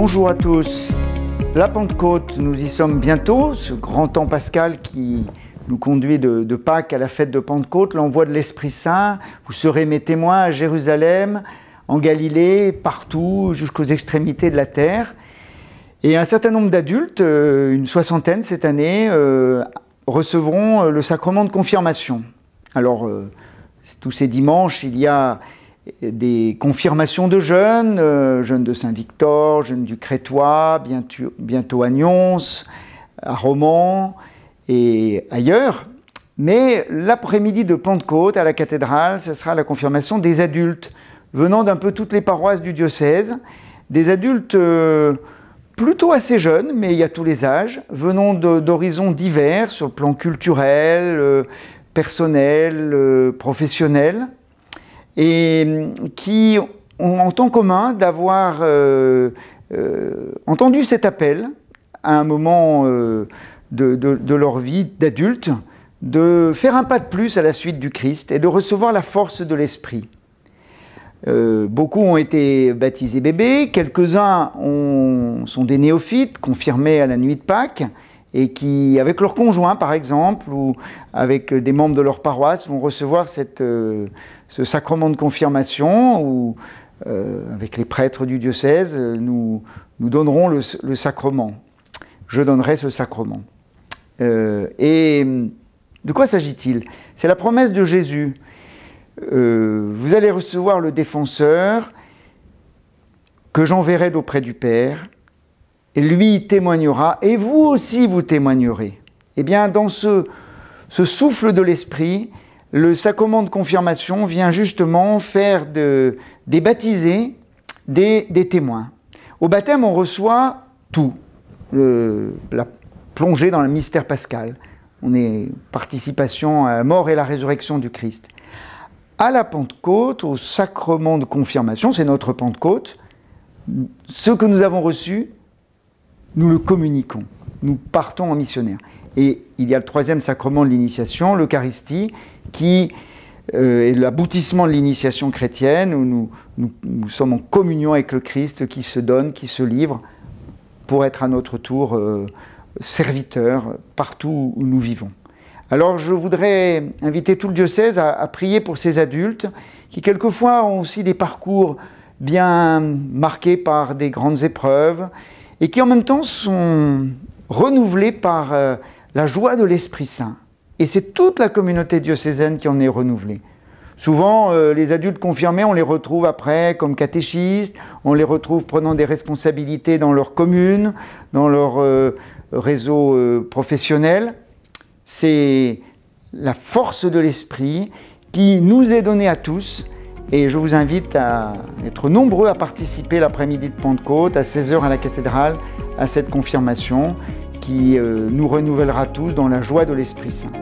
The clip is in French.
Bonjour à tous. La Pentecôte, nous y sommes bientôt, ce grand temps pascal qui nous conduit de, Pâques à la fête de Pentecôte, l'envoi de l'Esprit Saint. Vous serez mes témoins à Jérusalem, en Galilée, partout, jusqu'aux extrémités de la terre. Et un certain nombre d'adultes, euh, une soixantaine cette année, euh, recevront euh, le sacrement de confirmation. Alors, tous ces dimanches, il y a des confirmations de jeunes, euh, jeunes de Saint-Victor, jeunes du Crétois, bientôt, à Nyons, à Romans et ailleurs. Mais l'après-midi de Pentecôte à la cathédrale, ce sera la confirmation des adultes venant d'un peu toutes les paroisses du diocèse, des adultes euh, plutôt assez jeunes, mais il y a tous les âges, venant d'horizons divers sur le plan culturel, euh, personnel, professionnel et euh, qui ont en temps commun d'avoir euh, euh, entendu cet appel à un moment de, de, leur vie d'adulte, de faire un pas de plus à la suite du Christ et de recevoir la force de l'Esprit. beaucoup ont été baptisés bébés, quelques-uns sont des néophytes confirmés à la nuit de Pâques, et qui, avec leur conjoint par exemple, ou avec des membres de leur paroisse, vont recevoir euh, ce sacrement de confirmation, ou euh, avec les prêtres du diocèse, euh, nous, donnerons le, sacrement. Je donnerai ce sacrement. et hum, de quoi s'agit-il C'est la promesse de Jésus. vous allez recevoir le défenseur que j'enverrai d'auprès du Père lui témoignera, et vous aussi vous témoignerez. Eh bien, dans ce, souffle de l'esprit, le sacrement de confirmation vient justement faire de, des baptisés des, témoins. Au baptême, on reçoit tout, le, la plongée dans le mystère pascal. On est participation à la mort et la résurrection du Christ. À la Pentecôte, au sacrement de confirmation, c'est notre Pentecôte, ce que nous avons reçu, nous le communiquons, nous partons en missionnaire. Et il y a le troisième sacrement de l'initiation, l'Eucharistie, qui euh, est l'aboutissement de l'initiation chrétienne, où nous, sommes en communion avec le Christ qui se donne, qui se livre, pour être à notre tour serviteurs serviteur partout où nous vivons. Alors je voudrais inviter tout le diocèse à, à, prier pour ces adultes qui quelquefois ont aussi des parcours bien marqués par des grandes épreuves, et qui en même temps sont renouvelés par euh, la joie de l'Esprit Saint. Et c'est toute la communauté diocésaine qui en est renouvelée. Souvent, euh, les adultes confirmés, on les retrouve après comme catéchistes, on les retrouve prenant des responsabilités dans leur commune, dans leur euh, réseau professionnel. C'est la force de l'esprit qui nous est donnée à tous et je vous invite à être nombreux à participer l'après-midi de Pentecôte à 16h à la cathédrale à cette confirmation qui euh, nous renouvellera tous dans la joie de l'Esprit Saint.